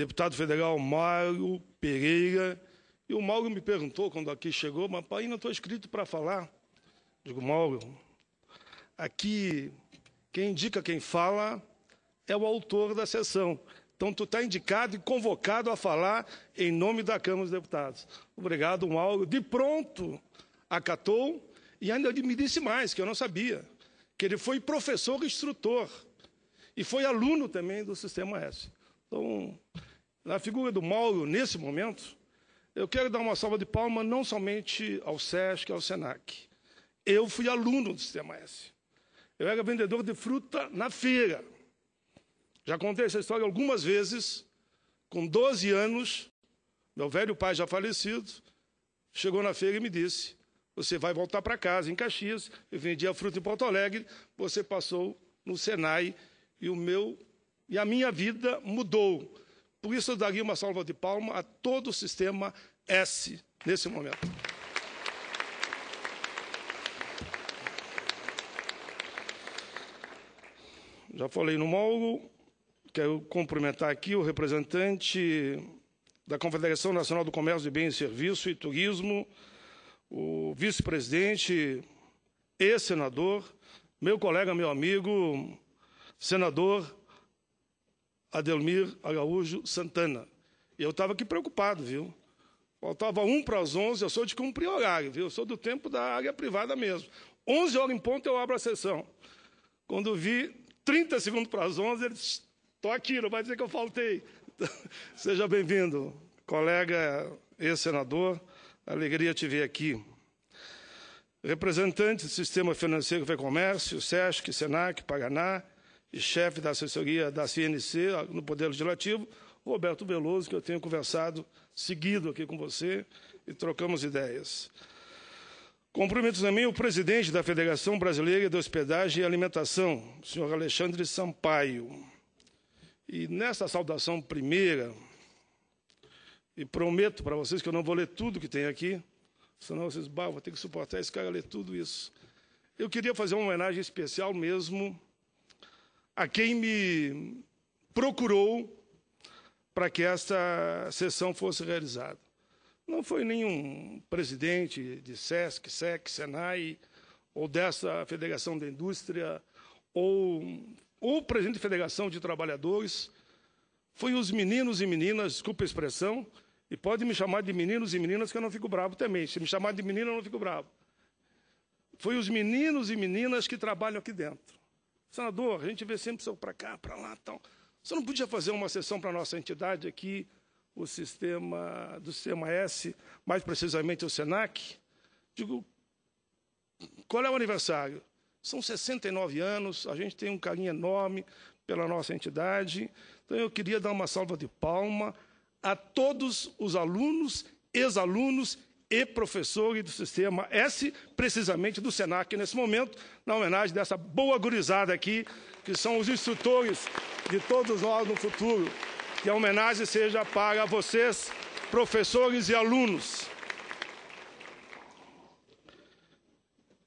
deputado federal Mário Pereira. E o Mauro me perguntou quando aqui chegou, mas pai, não estou escrito para falar. Digo, Mauro, aqui quem indica quem fala é o autor da sessão. Então, tu está indicado e convocado a falar em nome da Câmara dos Deputados. Obrigado, Mauro. De pronto, acatou e ainda me disse mais, que eu não sabia, que ele foi professor instrutor e foi aluno também do Sistema S. Então, na figura do Mauro, nesse momento, eu quero dar uma salva de palmas não somente ao SESC, ao SENAC. Eu fui aluno do Sistema S. Eu era vendedor de fruta na feira. Já contei essa história algumas vezes. Com 12 anos, meu velho pai já falecido, chegou na feira e me disse: Você vai voltar para casa, em Caxias. Eu vendia fruta em Porto Alegre. Você passou no Senai e, o meu, e a minha vida mudou. Por isso, eu daria uma salva de palma a todo o sistema S nesse momento. Já falei no Mauro, quero cumprimentar aqui o representante da Confederação Nacional do Comércio de Bens e Serviços e Turismo, o vice-presidente e senador, meu colega, meu amigo, senador Adelmir Araújo Santana. E eu estava aqui preocupado, viu? Faltava um para as 11, eu sou de cumprir horário, viu? Eu sou do tempo da área privada mesmo. 11 horas em ponto eu abro a sessão. Quando vi 30 segundos para as 11, ele disse, estou aqui, não vai dizer que eu faltei. Seja bem-vindo, colega ex-senador, alegria te ver aqui. Representante do Sistema Financeiro e Comércio, SESC, SENAC, Paganá e chefe da assessoria da CNC ah, no Poder Legislativo, Roberto Veloso, que eu tenho conversado seguido aqui com você e trocamos ideias. Cumprimento também o presidente da Federação Brasileira de Hospedagem e Alimentação, o senhor Alexandre Sampaio. E nessa saudação primeira, e prometo para vocês que eu não vou ler tudo que tem aqui, senão vocês bah, vão ter que suportar esse cara ler tudo isso. Eu queria fazer uma homenagem especial mesmo a quem me procurou para que esta sessão fosse realizada. Não foi nenhum presidente de SESC, SEC, SENAI, ou dessa Federação da Indústria, ou, o presidente da Federação de Trabalhadores, foi os meninos e meninas, desculpa a expressão, e pode me chamar de meninos e meninas que eu não fico bravo também. Se me chamar de menino, eu não fico bravo. Foi os meninos e meninas que trabalham aqui dentro. Senador, a gente vê sempre senhor para cá, para lá, Então, Você não podia fazer uma sessão para a nossa entidade aqui, o sistema do sistema S, mais precisamente o Senac? Digo, qual é o aniversário? São 69 anos, a gente tem um carinho enorme pela nossa entidade. Então eu queria dar uma salva de palma a todos os alunos, ex-alunos e professor e do sistema S, precisamente do SENAC, nesse momento, na homenagem dessa boa gurizada aqui, que são os instrutores de todos nós no futuro. Que a homenagem seja para vocês, professores e alunos.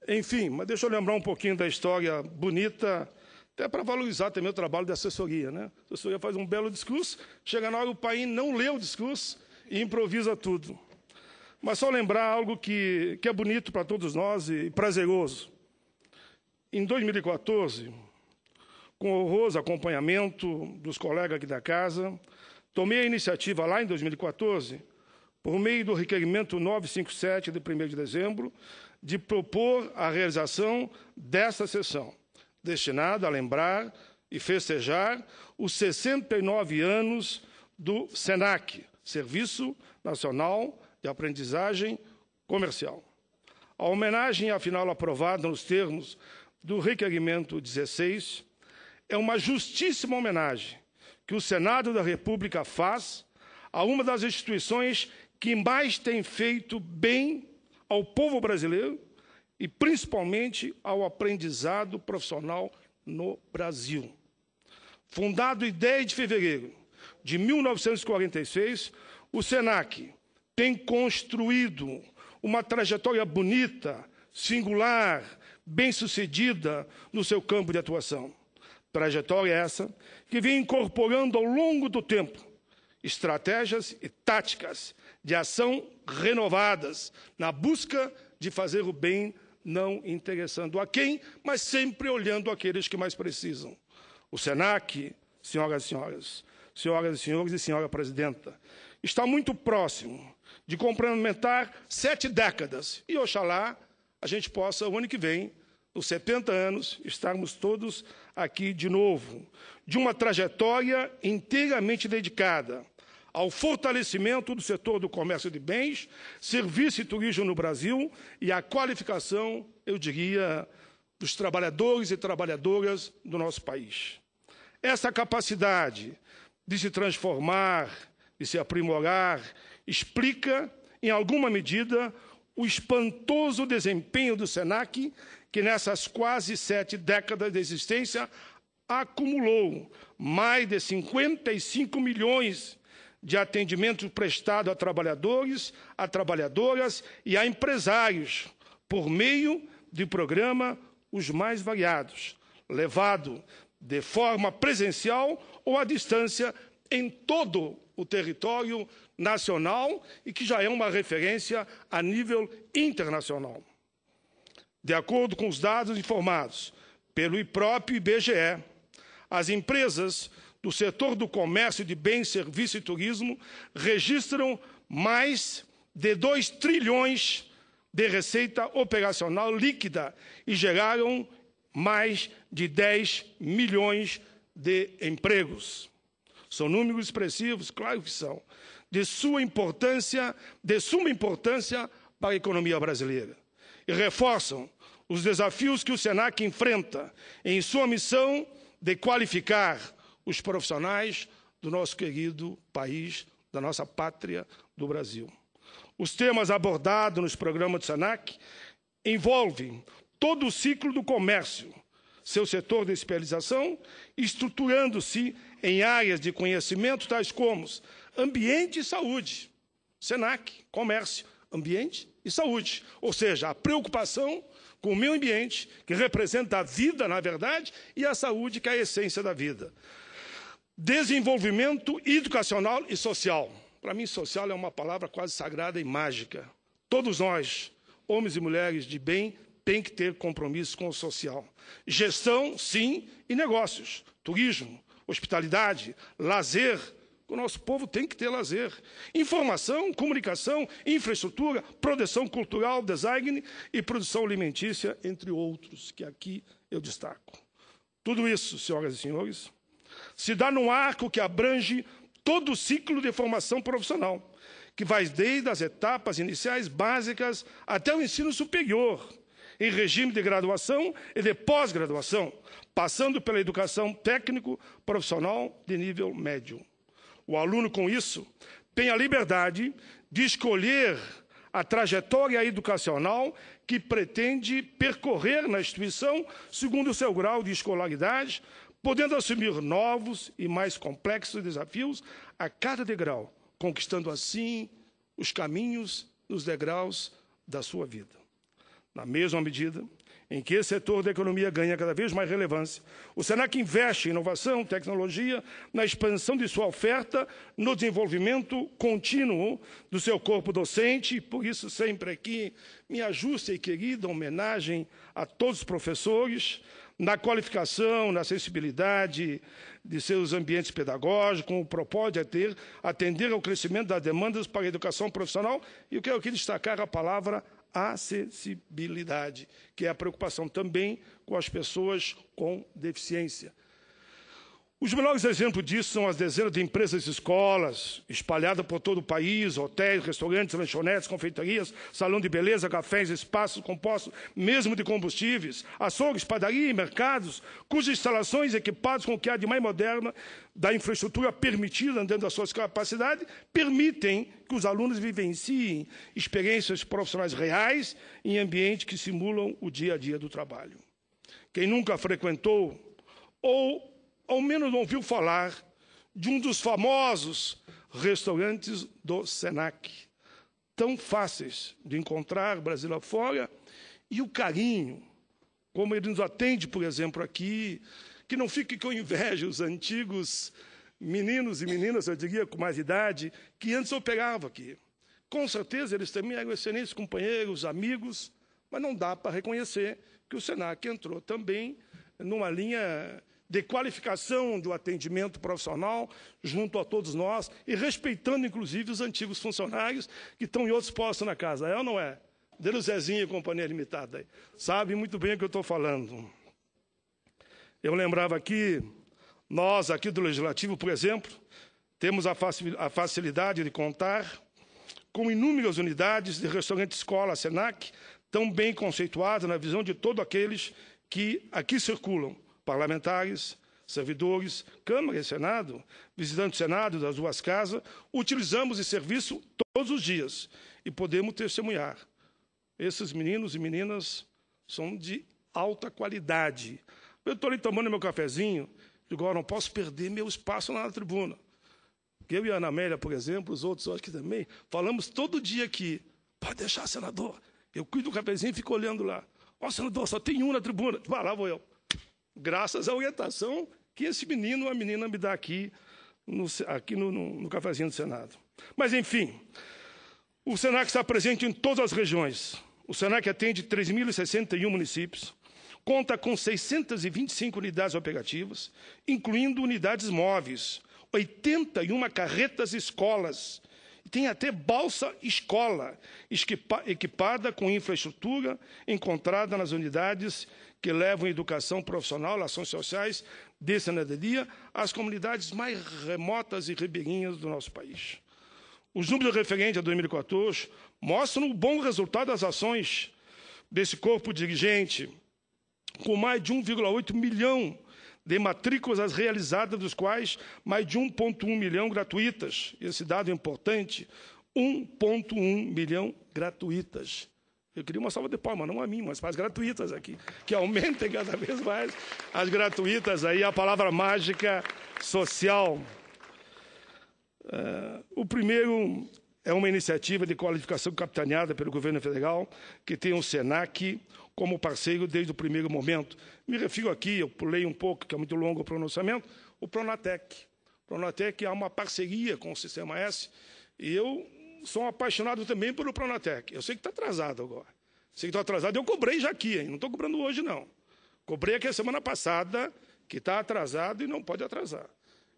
Enfim, mas deixa eu lembrar um pouquinho da história bonita, até para valorizar também o trabalho da assessoria. Né? A assessoria faz um belo discurso, chega na hora o país não lê o discurso e improvisa tudo. Mas só lembrar algo que, que é bonito para todos nós e prazeroso. Em 2014, com honroso acompanhamento dos colegas aqui da casa, tomei a iniciativa lá em 2014, por meio do requerimento 957 de 1 de dezembro, de propor a realização desta sessão, destinada a lembrar e festejar os 69 anos do SENAC, Serviço Nacional de aprendizagem comercial. A homenagem, afinal aprovada nos termos do requerimento 16, é uma justíssima homenagem que o Senado da República faz a uma das instituições que mais tem feito bem ao povo brasileiro e principalmente ao aprendizado profissional no Brasil. Fundado em 10 de fevereiro de 1946, o SENAC tem construído uma trajetória bonita, singular, bem-sucedida no seu campo de atuação. Trajetória essa que vem incorporando ao longo do tempo estratégias e táticas de ação renovadas na busca de fazer o bem, não interessando a quem, mas sempre olhando aqueles que mais precisam. O SENAC, senhoras e senhores, senhoras e senhores e senhora presidenta, está muito próximo de complementar sete décadas. E oxalá a gente possa, o ano que vem, nos 70 anos, estarmos todos aqui de novo, de uma trajetória inteiramente dedicada ao fortalecimento do setor do comércio de bens, serviço e turismo no Brasil e à qualificação, eu diria, dos trabalhadores e trabalhadoras do nosso país. Essa capacidade de se transformar, de se aprimorar explica, em alguma medida, o espantoso desempenho do SENAC, que nessas quase sete décadas de existência acumulou mais de 55 milhões de atendimento prestado a trabalhadores, a trabalhadoras e a empresários, por meio de programa os mais variados, levado de forma presencial ou à distância em todo o território nacional e que já é uma referência a nível internacional. De acordo com os dados informados pelo próprio IBGE, as empresas do setor do comércio de bens, serviços e turismo registram mais de 2 trilhões de receita operacional líquida e geraram mais de 10 milhões de empregos. São números expressivos, claro que são de sua importância, de suma importância para a economia brasileira e reforçam os desafios que o SENAC enfrenta em sua missão de qualificar os profissionais do nosso querido país, da nossa pátria do Brasil. Os temas abordados nos programas do SENAC envolvem todo o ciclo do comércio, seu setor de especialização, estruturando-se em áreas de conhecimento tais como ambiente e saúde. SENAC, comércio, ambiente e saúde. Ou seja, a preocupação com o meio ambiente, que representa a vida, na verdade, e a saúde, que é a essência da vida. Desenvolvimento educacional e social. Para mim, social é uma palavra quase sagrada e mágica. Todos nós, homens e mulheres de bem, tem que ter compromisso com o social. Gestão, sim, e negócios. Turismo, hospitalidade, lazer, o nosso povo tem que ter lazer. Informação, comunicação, infraestrutura, produção cultural, design e produção alimentícia, entre outros, que aqui eu destaco. Tudo isso, senhoras e senhores, se dá num arco que abrange todo o ciclo de formação profissional, que vai desde as etapas iniciais básicas até o ensino superior, em regime de graduação e de pós-graduação, passando pela educação técnico-profissional de nível médio. O aluno, com isso, tem a liberdade de escolher a trajetória educacional que pretende percorrer na instituição, segundo o seu grau de escolaridade, podendo assumir novos e mais complexos desafios a cada degrau, conquistando assim os caminhos nos degraus da sua vida. Na mesma medida, em que esse setor da economia ganha cada vez mais relevância, o SENAC investe em inovação, tecnologia, na expansão de sua oferta, no desenvolvimento contínuo do seu corpo docente, e por isso sempre aqui minha justa e querida homenagem a todos os professores, na qualificação, na sensibilidade de seus ambientes pedagógicos, com o propósito de ter, atender ao crescimento das demandas para a educação profissional, e eu quero aqui destacar a palavra acessibilidade, que é a preocupação também com as pessoas com deficiência. Os melhores exemplos disso são as dezenas de empresas e escolas espalhadas por todo o país, hotéis, restaurantes, lanchonetes, confeitarias, salão de beleza, cafés, espaços compostos, mesmo de combustíveis, açougues, padaria e mercados, cujas instalações equipadas com o que há de mais moderna da infraestrutura permitida dentro das suas capacidades, permitem que os alunos vivenciem experiências profissionais reais em ambientes que simulam o dia a dia do trabalho. Quem nunca frequentou ou ao menos ouviu falar de um dos famosos restaurantes do Senac, tão fáceis de encontrar Brasil afora, e o carinho, como ele nos atende, por exemplo, aqui, que não fique com inveja os antigos meninos e meninas, eu diria, com mais idade, que antes operavam aqui. Com certeza, eles também eram excelentes companheiros, amigos, mas não dá para reconhecer que o Senac entrou também numa linha de qualificação do atendimento profissional junto a todos nós e respeitando, inclusive, os antigos funcionários que estão em outros postos na casa. É ou não é? Dele o Zezinho e Companhia Limitada. Sabe muito bem o que eu estou falando. Eu lembrava aqui, nós aqui do Legislativo, por exemplo, temos a facilidade de contar com inúmeras unidades de restaurante escola, SENAC, tão bem conceituadas na visão de todos aqueles que aqui circulam parlamentares, servidores, Câmara e Senado, visitando o Senado das duas casas, utilizamos esse serviço todos os dias e podemos testemunhar. Esses meninos e meninas são de alta qualidade. Eu estou ali tomando meu cafezinho, digo, oh, não posso perder meu espaço lá na tribuna. Eu e a Ana Amélia, por exemplo, os outros acho que também, falamos todo dia aqui, pode deixar, senador, eu cuido do cafezinho e fico olhando lá. Ó, oh, senador, só tem um na tribuna. Vai lá, vou eu graças à orientação que esse menino ou a menina me dá aqui, no, aqui no, no, no cafezinho do Senado. Mas, enfim, o SENAC está presente em todas as regiões. O SENAC atende 3.061 municípios, conta com 625 unidades operativas, incluindo unidades móveis, 81 carretas escolas, tem até balsa escola, equipada com infraestrutura encontrada nas unidades que levam educação profissional, ações sociais de cidadania às comunidades mais remotas e ribeirinhas do nosso país. Os números referentes a 2014 mostram o bom resultado das ações desse corpo dirigente, com mais de 1,8 milhão de matrículas realizadas, dos quais mais de 1,1 milhão gratuitas. Esse dado é importante: 1,1 milhão gratuitas. Eu queria uma salva de palmas, não a mim, mas para as gratuitas aqui, que aumentem cada vez mais as gratuitas aí, a palavra mágica social. Uh, o primeiro é uma iniciativa de qualificação capitaneada pelo governo federal, que tem o SENAC, como parceiro desde o primeiro momento. Me refiro aqui, eu pulei um pouco, que é muito longo o pronunciamento, o Pronatec. O Pronatec há é uma parceria com o Sistema S, e eu sou um apaixonado também pelo Pronatec. Eu sei que está atrasado agora. Sei que está atrasado, eu cobrei já aqui, hein? não estou cobrando hoje, não. Cobrei aqui a semana passada, que está atrasado e não pode atrasar.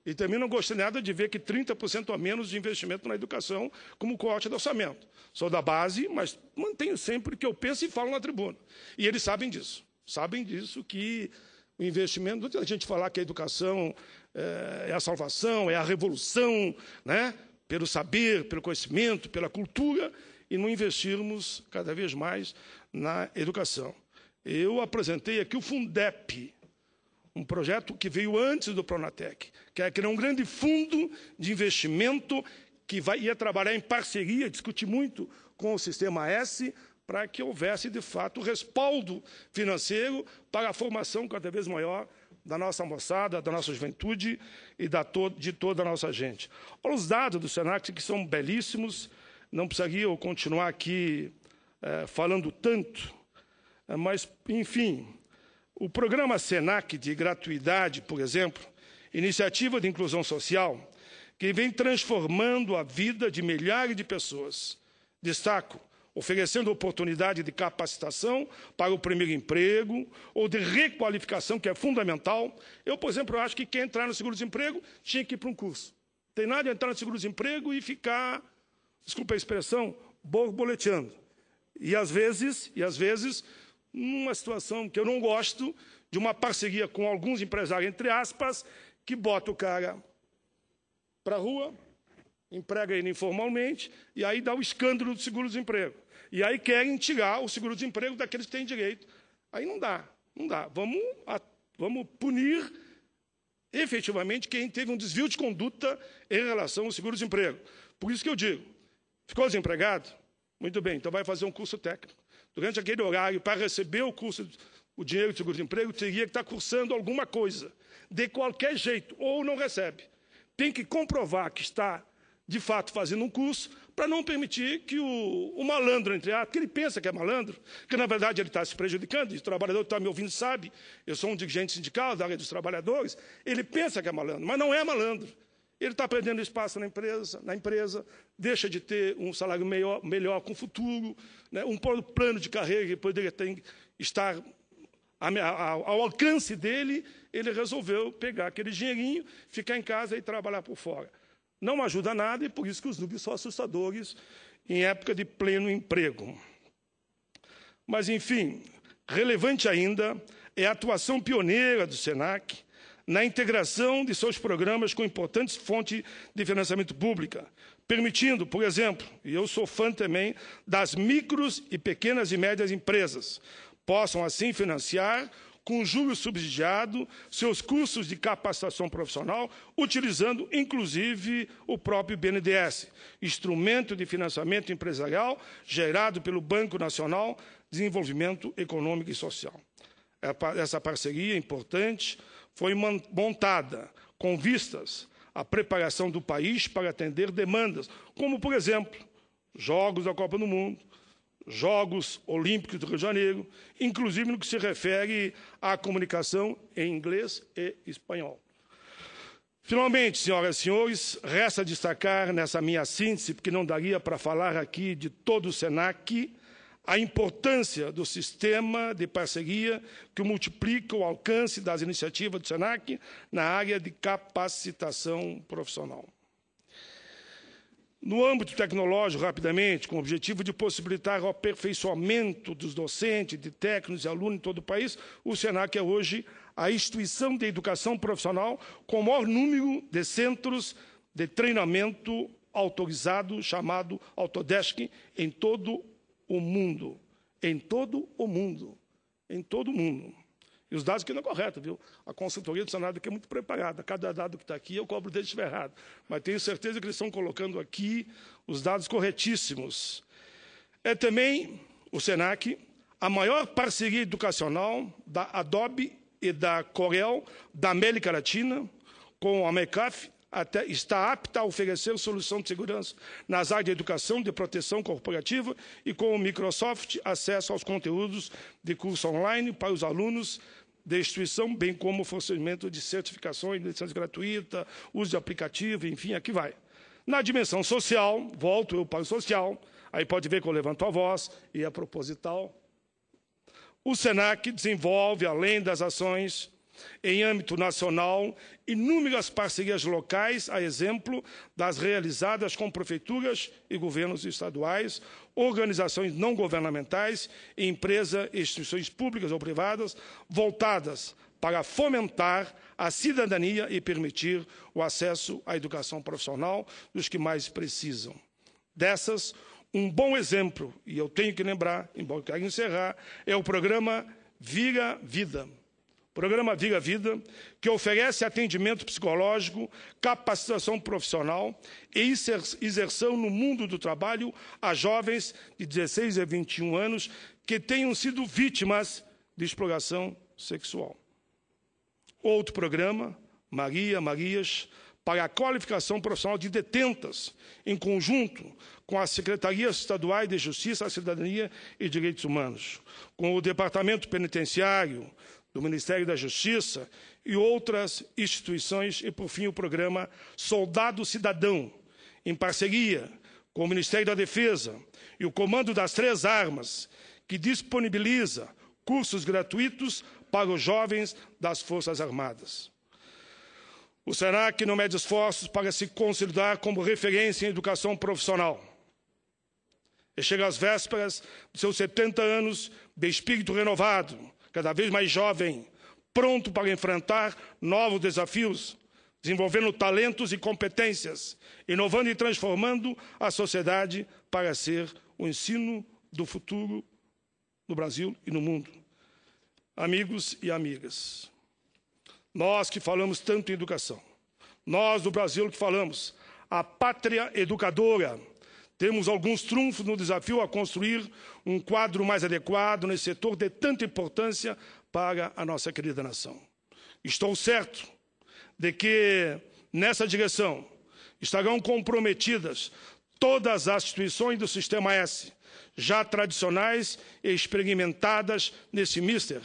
E também não gostei nada de ver que 30% a menos de investimento na educação como corte de orçamento. Sou da base, mas mantenho sempre o que eu penso e falo na tribuna. E eles sabem disso. Sabem disso que o investimento, a gente falar que a educação eh, é a salvação, é a revolução, né? pelo saber, pelo conhecimento, pela cultura, e não investirmos cada vez mais na educação. Eu apresentei aqui o Fundep, um projeto que veio antes do Pronatec, que é criar um grande fundo de investimento que vai, ia trabalhar em parceria, discutir muito com o Sistema S, para que houvesse, de fato, respaldo financeiro para a formação cada vez maior da nossa moçada, da nossa juventude e da to de toda a nossa gente. Olha os dados do Senac, que são belíssimos, não precisaria eu continuar aqui é, falando tanto, é, mas, enfim, o programa SENAC de gratuidade, por exemplo, iniciativa de inclusão social, que vem transformando a vida de milhares de pessoas. Destaco, oferecendo oportunidade de capacitação para o primeiro emprego ou de requalificação, que é fundamental. Eu, por exemplo, acho que quem entrar no seguro-desemprego tinha que ir para um curso. Tem nada de entrar no seguro-desemprego e ficar, desculpa a expressão, borboleteando. E às vezes, e às vezes, numa situação que eu não gosto, de uma parceria com alguns empresários, entre aspas, que bota o cara para a rua, emprega ele informalmente, e aí dá o escândalo do seguro-desemprego. E aí querem tirar o seguro-desemprego daqueles que têm direito. Aí não dá, não dá. Vamos, vamos punir efetivamente quem teve um desvio de conduta em relação ao seguro-desemprego. Por isso que eu digo, ficou desempregado? Muito bem, então vai fazer um curso técnico durante aquele horário, para receber o curso, o dinheiro de seguro-desemprego, teria que estar cursando alguma coisa, de qualquer jeito, ou não recebe. Tem que comprovar que está, de fato, fazendo um curso, para não permitir que o, o malandro, entre aspas, que ele pensa que é malandro, que na verdade ele está se prejudicando, e o trabalhador que está me ouvindo sabe, eu sou um dirigente sindical da área dos trabalhadores, ele pensa que é malandro, mas não é malandro. Ele está perdendo espaço na empresa, na empresa, deixa de ter um salário melhor, melhor com o futuro, né? um plano de carreira que poderia ter, estar ao alcance dele, ele resolveu pegar aquele dinheirinho, ficar em casa e trabalhar por fora. Não ajuda nada e por isso que os números são assustadores em época de pleno emprego. Mas, enfim, relevante ainda é a atuação pioneira do SENAC na integração de seus programas com importantes fontes de financiamento pública, permitindo, por exemplo, e eu sou fã também, das micros e pequenas e médias empresas, possam assim financiar com juros subsidiado seus cursos de capacitação profissional, utilizando inclusive o próprio BNDES, instrumento de financiamento empresarial gerado pelo Banco Nacional de Desenvolvimento Econômico e Social. É essa parceria é importante foi montada com vistas à preparação do país para atender demandas, como, por exemplo, Jogos da Copa do Mundo, Jogos Olímpicos do Rio de Janeiro, inclusive no que se refere à comunicação em inglês e espanhol. Finalmente, senhoras e senhores, resta destacar nessa minha síntese, porque não daria para falar aqui de todo o SENAC, a importância do sistema de parceria que multiplica o alcance das iniciativas do SENAC na área de capacitação profissional. No âmbito tecnológico, rapidamente, com o objetivo de possibilitar o aperfeiçoamento dos docentes, de técnicos e alunos em todo o país, o SENAC é hoje a instituição de educação profissional com o maior número de centros de treinamento autorizado, chamado Autodesk, em todo o o mundo. Em todo o mundo. Em todo o mundo. E os dados aqui não é correto, viu? A consultoria do Senado aqui é muito preparada. Cada dado que está aqui, eu cobro desde estiver errado. Mas tenho certeza que eles estão colocando aqui os dados corretíssimos. É também o SENAC, a maior parceria educacional da Adobe e da Corel da América Latina, com a MECAF até, está apta a oferecer solução de segurança nas áreas de educação, de proteção corporativa e, com o Microsoft, acesso aos conteúdos de curso online para os alunos da instituição, bem como o fornecimento de certificações, licença gratuita, uso de aplicativo, enfim, aqui vai. Na dimensão social, volto eu para o social, aí pode ver que eu levanto a voz e é proposital. O SENAC desenvolve, além das ações em âmbito nacional, inúmeras parcerias locais, a exemplo das realizadas com prefeituras e governos estaduais, organizações não governamentais, empresas e instituições públicas ou privadas, voltadas para fomentar a cidadania e permitir o acesso à educação profissional dos que mais precisam. Dessas, um bom exemplo, e eu tenho que lembrar, embora eu quero encerrar, é o programa Vira Vida, Programa Viga Vida, que oferece atendimento psicológico, capacitação profissional e inserção no mundo do trabalho a jovens de 16 a 21 anos que tenham sido vítimas de exploração sexual. Outro programa, Maria Marias, para a qualificação profissional de detentas, em conjunto com a Secretaria Estadual de Justiça, Cidadania e Direitos Humanos, com o Departamento Penitenciário, do Ministério da Justiça e outras instituições, e por fim o programa Soldado Cidadão, em parceria com o Ministério da Defesa e o Comando das Três Armas, que disponibiliza cursos gratuitos para os jovens das Forças Armadas. O SENAC não mede esforços para se consolidar como referência em educação profissional. E chega às vésperas de seus 70 anos de espírito renovado, cada vez mais jovem, pronto para enfrentar novos desafios, desenvolvendo talentos e competências, inovando e transformando a sociedade para ser o ensino do futuro no Brasil e no mundo. Amigos e amigas, nós que falamos tanto em educação, nós do Brasil que falamos, a pátria educadora temos alguns trunfos no desafio a construir um quadro mais adequado nesse setor de tanta importância para a nossa querida nação. Estou certo de que nessa direção estarão comprometidas todas as instituições do Sistema S, já tradicionais e experimentadas nesse mister,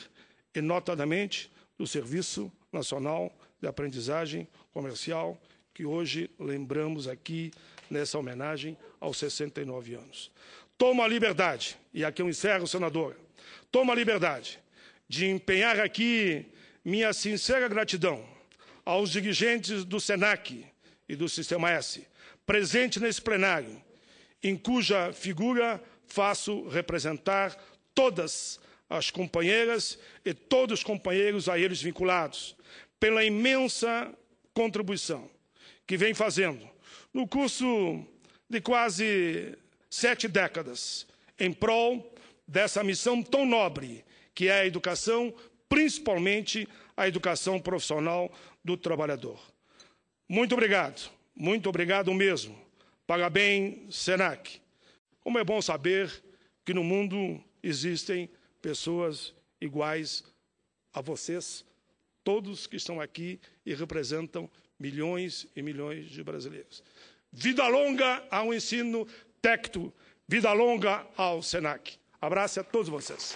e notadamente do Serviço Nacional de Aprendizagem Comercial que hoje lembramos aqui nessa homenagem aos 69 anos. Tomo a liberdade, e aqui eu encerro, senador. tomo a liberdade de empenhar aqui minha sincera gratidão aos dirigentes do SENAC e do Sistema S, presente nesse plenário, em cuja figura faço representar todas as companheiras e todos os companheiros a eles vinculados, pela imensa contribuição que vem fazendo, no curso de quase sete décadas, em prol dessa missão tão nobre que é a educação, principalmente a educação profissional do trabalhador. Muito obrigado, muito obrigado mesmo. Parabéns, SENAC. Como é bom saber que no mundo existem pessoas iguais a vocês, todos que estão aqui e representam milhões e milhões de brasileiros. Vida longa ao ensino Tecto, vida longa ao SENAC. Abraço a todos vocês.